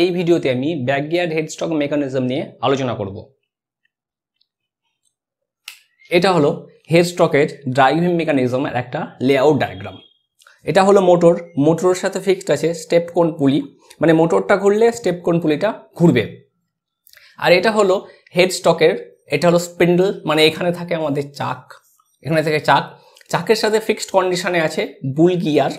এই ভিডিওতে আমি ব্যাকগিয়ার হেডস্টক মেকানিজম নিয়ে আলোচনা করব এটা হলো হেডস্টকের ড্রাইভিং মেকানিজমের একটা লেআউট ডায়াগ্রাম এটা হলো মোটর মোটরের সাথে ফিক্সড আছে স্টেপ কোন পুলি মানে মোটরটা ঘুরলে স্টেপ কোন পুলিটা ঘুরবে আর এটা হলো হেডস্টকের এটা হলো স্পিন্ডল মানে এখানে থাকে আমাদের চাক এখানে থাকে চাক চাকের সাথে ফিক্সড কন্ডিশনে আছে বুল গিয়ার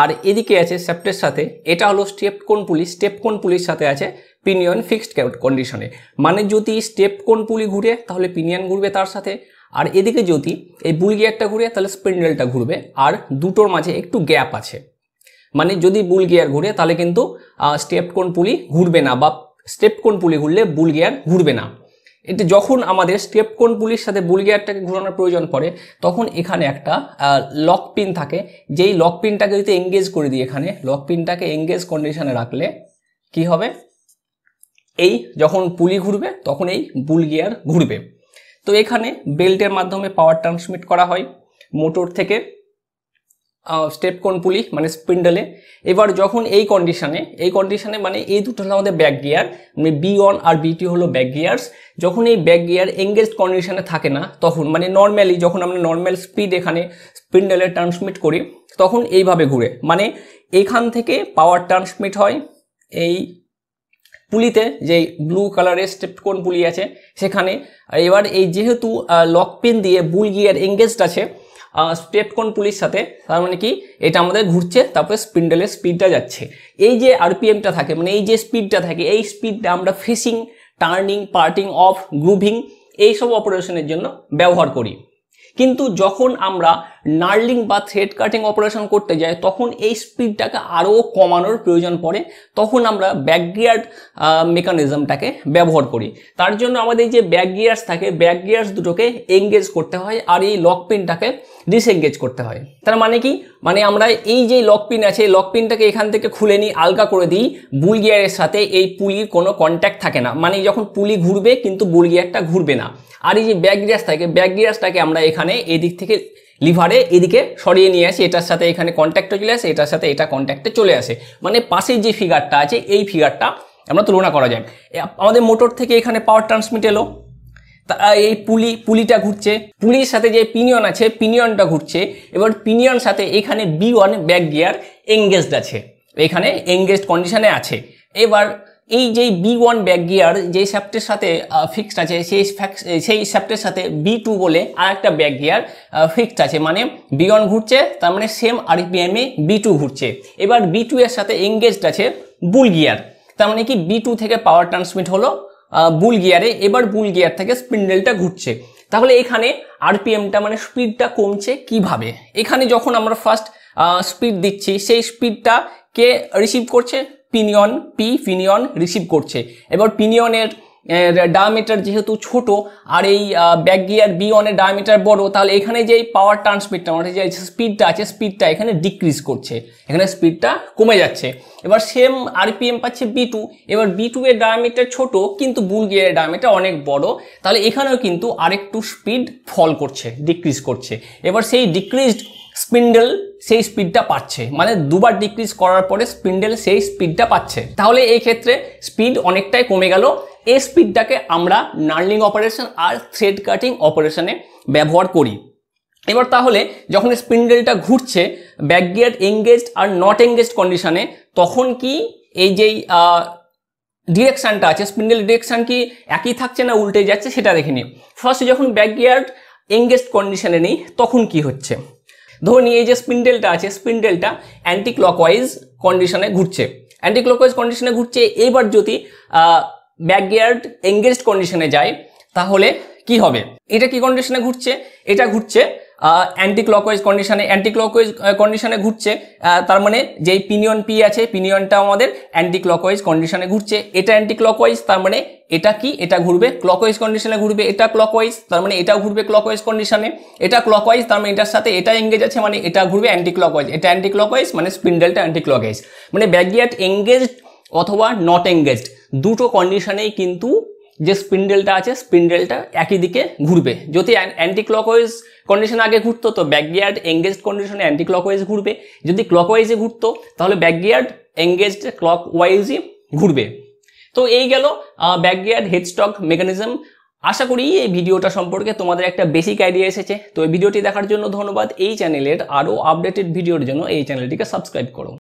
আর এদিকে আছে সেপ্টের সাথে এটা হলো স্টেপ কোন পুলি স্টেপ কোন পুলির সাথে আছে পিনিয়ন ফিক্সড কন্ডিশনে মানে যদি স্টেপ কোন পুলি ঘুরে তাহলে পিনিয়ন ঘুরবে তার সাথে আর এদিকে যদি এই বুল গিয়ারটা ঘুরে তাহলে স্পিন্ডেলটা ঘুরবে আর দুটোর মাঝে একটু গ্যাপ আছে মানে যদি বুল গিয়ার ঘুরে তাহলে কিন্তু স্টেপ কোন পুলি ঘুরবে না বা স্টেপ কোন পুলি ঘুরলে বুল গিয়ার ঘুরবে না এতে যখন আমাদের স্টেপ কোন পুলিশ সাথে বুলগিয়ারটাকে ঘুরানোর প্রয়োজন পড়ে তখন এখানে একটা লক পিন থাকে যেই লক পিনটাকে যদি এঙ্গেজ করে দিই এখানে লক পিনটাকে এঙ্গেজ কন্ডিশনে রাখলে কি হবে এই যখন পুলি ঘুরবে তখন এই বুলগিয়ার ঘুরবে তো এখানে বেল্টের মাধ্যমে পাওয়ার ট্রান্সমিট করা হয় মোটর থেকে স্টেপ কোন পুলি মানে স্পিন্ডলে এবার যখন এই কন্ডিশানে এই কন্ডিশানে মানে এই দুটো হলো আমাদের ব্যাক গিয়ার বি ওয়ান আর বিটি হলো ব্যাক গিয়ার্স যখন এই ব্যাক গিয়ার এঙ্গেজ কন্ডিশানে থাকে না তখন মানে নর্ম্যালি যখন আমরা নর্ম্যাল স্পিড এখানে স্পিন্ডলে ট্রান্সমিট করি তখন এইভাবে ঘুরে মানে এখান থেকে পাওয়ার ট্রান্সমিট হয় এই পুলিতে যে ব্লু কালারের স্টেপ কোন পুলি আছে সেখানে এবার এই যেহেতু লক পিন দিয়ে বুল গিয়ার এঙ্গেজড আছে স্টেট কোন পুলিশ সাথে তার মানে কি এটা আমাদের ঘুরছে তারপরে স্পিন্ডেলের স্পিডটা যাচ্ছে এই যে আরপিএমটা থাকে মানে এই যে স্পিডটা থাকে এই স্পিডটা আমরা facing turning parting off grooving এইসব অপারেশনের জন্য ব্যবহার করি কিন্তু যখন আমরা নার্লিং বা থ্রেড কাটিং অপারেশন করতে যাই তখন এই স্পিডটাকে আরও কমানোর প্রয়োজন পড়ে তখন আমরা ব্যাকগিয়ার্ড মেকানিজমটাকে ব্যবহার করি তার জন্য আমাদের যে ব্যাক গিয়ার্স থাকে ব্যাক গিয়ার্স দুটোকে এঙ্গেজ করতে হয় আর এই লক পিনটাকে ডিসএঙ্গেজ করতে হয় তার মানে কি মানে আমরা এই যে লকপিন আছে লকপিনটাকে এখান থেকে খুলে নিই আলগা করে দিই বুল গিয়ারের সাথে এই পুলির কোনো কন্ট্যাক্ট থাকে না মানে যখন পুলি ঘুরবে কিন্তু বুল গিয়ারটা ঘুরবে না আর এই যে ব্যাক থাকে ব্যাক আমরা এখানে এদিক থেকে লিভারে এদিকে সরিয়ে নিয়ে আসি এটার সাথে এখানে কন্ট্যাক্টে চলে আসে এটার সাথে এটা কন্ট্যাক্টে চলে আসে মানে পাশের যে ফিগারটা আছে এই ফিগারটা আমরা তুলনা করা যায় আমাদের মোটর থেকে এখানে পাওয়ার ট্রান্সমিট এলো এই পুলি পুলিটা ঘুরছে পুলির সাথে যে পিনিয়ন আছে পিনিয়নটা ঘুরছে এবার পিনিয়ন সাথে এখানে B one back gear engaged আছে এখানে এঙ্গেজড কন্ডিশনে আছে এবার এই যে বি ওয়ান ব্যাক গিয়ার যে শ্যাপ্টের সাথে ফিক্সড আছে সেই সেই শ্যাপ্টের সাথে বি টু বলে আর একটা ব্যাক গিয়ার ফিক্সড আছে মানে বি ওয়ান ঘুরছে তার মানে সেম আরপিএমে বি টু ঘুরছে এবার বি টু এর সাথে এঙ্গেজড আছে বুল গিয়ার তার মানে কি বি টু থেকে পাওয়ার ট্রান্সমিট হলো বুল গিয়ারে এবার বুল গিয়ার থেকে স্পিন্ডেলটা ঘুরছে তাহলে এখানে আরপিএমটা মানে স্পিডটা কমছে কিভাবে এখানে যখন আমরা ফার্স্ট স্পিড দিচ্ছি সেই স্পিডটা কে রিসিভ করছে পিনিয়ন পি পিনিয়ন রিসিভ করছে এবার পিনিয়নের ডায়ামিটার যেহেতু ছোট আর এই ব্যাক গিয়ার বি ওয়ানের ডায়ামিটার বড় তাহলে এখানে যে পাওয়ার ট্রান্সমিটটা মানে যে স্পিডটা আছে স্পিডটা এখানে ডিক্রিজ করছে এখানে স্পিডটা কমে যাচ্ছে এবার সেম আরপিএম পাচ্ছে বি টু এবার বি টু এর ডায়ামিটার ছোট কিন্তু বুল গিয়ারের ডায়ামিটার অনেক বড় তাহলে এখানেও কিন্তু আরেকটু স্পিড ফল করছে ডিক্রিজ করছে এবার সেই ডিক্রিজড স্পিন্ডেল সেই স্পিডটা পাচ্ছে মানে দুবার ডিক্রিজ করার পরে স্পিন্ডেল সেই স্পিডটা পাচ্ছে তাহলে এই ক্ষেত্রে স্পিড অনেকটাই কমে গেল এই স্পিডটাকে আমরা নার্লিং অপারেশন আর থ্রেড কাটিং অপারেশনে ব্যবহার করি এবার তাহলে যখন স্পিন্ডেলটা ঘুরছে ব্যাক গিয়ার এঙ্গেজড আর নট এঙ্গেজড কন্ডিশনে তখন কি এই যেই ডিরেকশানটা আছে স্পিন্ডেল ডিরেকশান কি একই থাকছে না উল্টে যাচ্ছে সেটা দেখে নিই ফার্স্ট যখন ব্যাক গিয়ার এঙ্গেজড কন্ডিশনে নেই তখন কি হচ্ছে ধরুন এই যে স্পিন্ডেলটা আছে স্পিন্ডেলটা অ্যান্টি ক্লকওয়াইজ কন্ডিশনে ঘুরছে অ্যান্টি ক্লকওয়াইজ কন্ডিশনে ঘুরছে এইবার যদি ব্যাকগিয়ার্ড এঙ্গেজড কন্ডিশনে যায় তাহলে কি হবে এটা কি কন্ডিশনে ঘুরছে এটা ঘুরছে অ্যান্টি ক্লকওয়াইজ কন্ডিশনে অ্যান্টি ক্লকওয়াইজ কন্ডিশনে ঘুরছে তার মানে যেই পিনিয়ন পি আছে পিনিয়নটা আমাদের অ্যান্টি ক্লকওয়াইজ কন্ডিশনে ঘুরছে এটা অ্যান্টি ক্লকওয়াইজ তার মানে এটা কি এটা ঘুরবে ক্লকওয়াইজ কন্ডিশনে ঘুরবে এটা ক্লকওয়াইজ তার মানে এটাও ঘুরবে ক্লকওয়াইজ কন্ডিশনে এটা ক্লকওয়াইজ তার মানে এটার সাথে এটা এঙ্গেজ আছে মানে এটা ঘুরবে অ্যান্টি ক্লকওয়াইজ এটা অ্যান্টি ক্লকওয়াইজ মানে স্পিন্ডেলটা অ্যান্টি ক্লকওয়াইজ মানে ব্যাগিয়াট এঙ্গেজড অথবা নট এঙ্গেজড দুটো কন্ডিশনেই কিন্তু যে স্পিন্ডেলটা আছে স্পিন্ডেলটা একই দিকে ঘুরবে যদি অ্যান্টি ক্লকওয়াইজ কন্ডিশন আগে ঘুরতো তো ব্যাকগিয়ার্ড এঙ্গেজড কন্ডিশনে অ্যান্টি ক্লকওয়াইজ ঘুরবে যদি ক্লকওয়াইজে ঘুরতো তাহলে ব্যাকগিয়ার্ড এঙ্গেজড ক্লকওয়াইজই ঘুরবে তো এই গেল ব্যাকগিয়ার্ড হেডস্টক মেকানিজম আশা করি এই ভিডিওটা সম্পর্কে তোমাদের একটা বেসিক আইডিয়া এসেছে তো এই ভিডিওটি দেখার জন্য ধন্যবাদ এই চ্যানেলের আরও আপডেটেড ভিডিওর জন্য এই চ্যানেলটিকে সাবস্ক্রাইব করো